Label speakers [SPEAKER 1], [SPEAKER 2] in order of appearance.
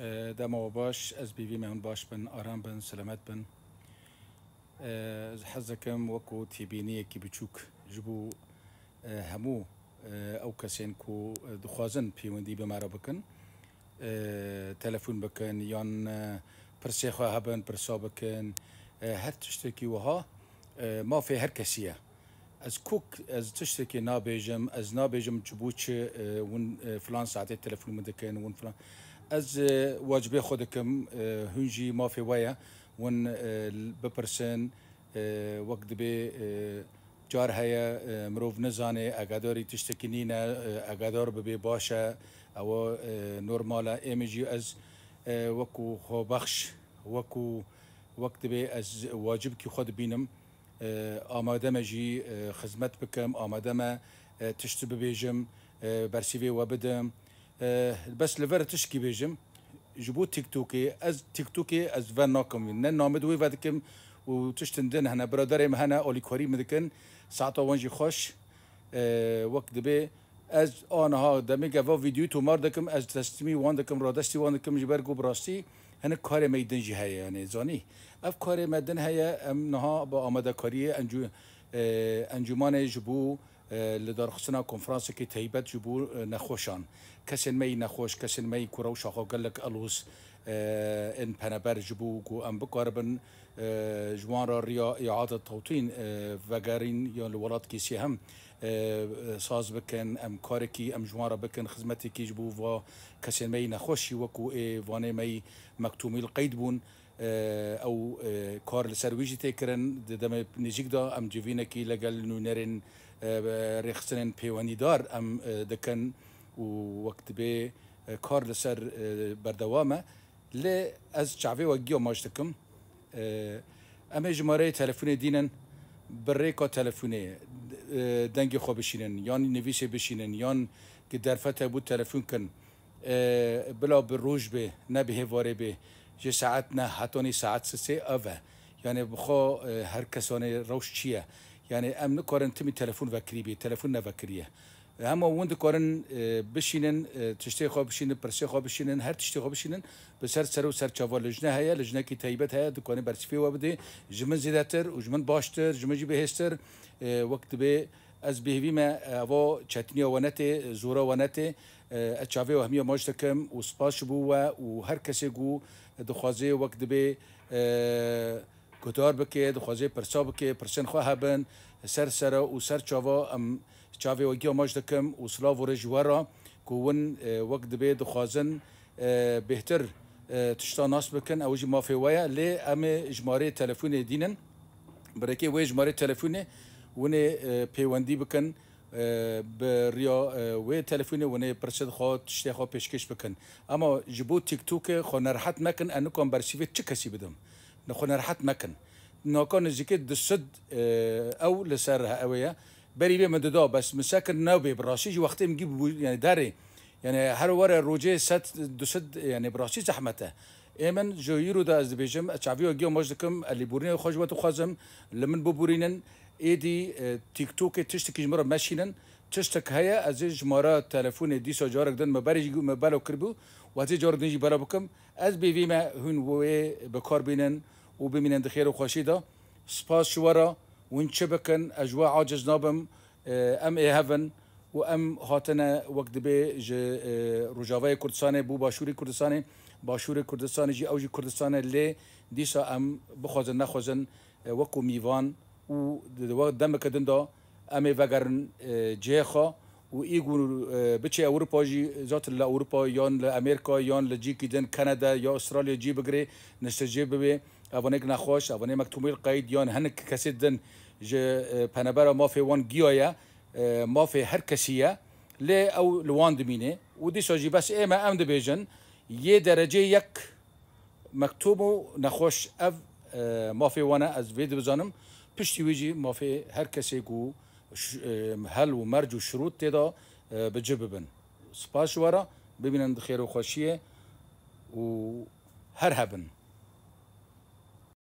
[SPEAKER 1] آه، دما باش اس بي في من باش بن آرام بن سلامت بن آه، حزكم وكو تيبيني كي بچوك جبو آه، همو او کسین کو دخوازن پیوندی به مرا بکن تلفون بکن یا پرسی خواه هبن پرسا بکن هر تشتکی وها ما فی هر کسیه از کوک از تشتکی نابیجم از نابیجم چبوچ ون فلان ساعته تلفون مدکن ون فلان از واجبه خودكم هنجی اه، ما في ويا ون اه، بپرسن اه، وقت بي جار هيا مروف نزاني اقاداري تشتكنينا اقادار ببي باشه او نورمالا امجی از وكو خو بخش وكو وقت به از واجب کی خود بینم آماده مجی خدمت بکم آماده ما تشت ببيجم و بدم آه، بس لفر تشكي بيجم جبو تيك توكي از تيك توكي از فان نوكم نن نامد وي فادكم دن هنا ام هنا اولي كوري مدكن ساعته وانجي خوش آه، وقت بي از ها دمي و فيديو تو مار دکم از تستمي وان دكم را دستی وان دكم جبر گو براستي هنا كاري ميدن جی هیا یعنی زانی اف كاري ميدن هیا ام نها با آمده كاري انجو آه، انجمان جبو لدرخصنا كونفرانس كي تيبت جبو آه، نخوشان كسن مي نخوش كسن مي كرو شاخو قلك الوس آه، ان پنبر جبو كو ام بقربن آه، جوان را ريا اعادة توطين وغارين يون الولاد كيسي هم ساز بكن ام كاركي ام جوان بكن خزمتي كي جبو و كسن مي نخوشي وكو اي واني مي مكتومي القيد بون او كار لسرويجي تيكرن دمي نجيك دا ام جوينكي لغل نونرين ریخستنن دار ام اه، دەکەن و وەکت بێ اه، کار لەسەر اه، بەردەوامە لێ ئەس چاوێوە گیۆ ماش دەکەم ئەمێ ژمارەی تەلەفونێ دینن بڕێکا تەلەفونێ دەنگی خۆ بشینن یان که در یان بود بوو کن بلا روش به نەبهێوارێ بێ ji saet ne hetonî saet sisê ساعت سه yanê یعنی her هر rewş روش چیه يعني ام نكورن تمي تلفون وكريبي تلفون نفكريه اما وند کارن بشینن تشتی خواب بشینن پرسی خواب بشینن هر تشتی خواب بشینن به سر سر و سر چاوا لجنه هیا لجنه کی تایبت هیا دکانه برچفی و بده جمن زیدتر و جمن باشتر جمن جی بهستر وقت به از بهوی ما اوا چتنی و نته زورا و نته اچاوی و همیه ماجت کم و سپاش بو و هر کسی گو دخوازه وقت به کتار بکه دخوازه پرسا بکه پرسن خواه هبن سر سر و سر چاوا ام چاوی وگی ماج دکم و سلاو و رجوارا كون وقت دبي دخوازن بهتر تشتا ناس بكن او جي ما في ويا لي ام جماري تلفون دينن بركي وي جماري تلفون وني بيوندي بكن بريا وي تلفوني وني برسد خو تشتا خو بيشكش بكن اما جبو تيك توك خو نرحت مكن انكم برسيفي تشكسي بدم نخونا راحت مكن نكون دو سد او لسرها قويه بري بي من دو بس مساكن نوبي براشيج وقت نجيب يعني داري يعني هر ورا روجي ست سد يعني براشي زحمته ایمن جویرو دا از بيجم تشافيو و موجكم اللي بورين خوج وتو خزم لمن ببورینن ایدی آه، تیک توک تشت که جمرا مشینن تشتک هیا از جمرا تلفون دی سو جارك دن مبارج مبالو كربو وقتی جاردنجی برا بکم از بیوی ما هون وی بکار بینن و ببینن دخیر و خوشی دا سپاس شوارا ون چه بکن اجوا عاجز نابم ام ای هفن و ام هاتنه وقت به ج رجاوه کردستان بو باشور کردستان باشور کردستان جی اوجی کردستان لی دیسا ام بخوازن نخوازن وکو میوان و دم کدن دا ام وگرن جه خواه ويجوا بتشي اوروبا جي زات لاوروبا يون لامريكا يون لجي كيدن كندا يا استراليا جي بجري نستجيب به اوانيك نخوش اواني مكتومي القيد يون هنك كسدن ج بانابرا ما في وان جيويا ما في هر كسيه لي او لوان دمينه ودي سوجي بس ايما ام دبيجن يه درجه يك مكتوبو نخوش اف ما في وانا از فيديو بزنم پشتی ویجی ما في هر کسی گو هل و مرج شروط تدا اه، بجه ببن سپاش ورا ببینند خیر و خوشیه و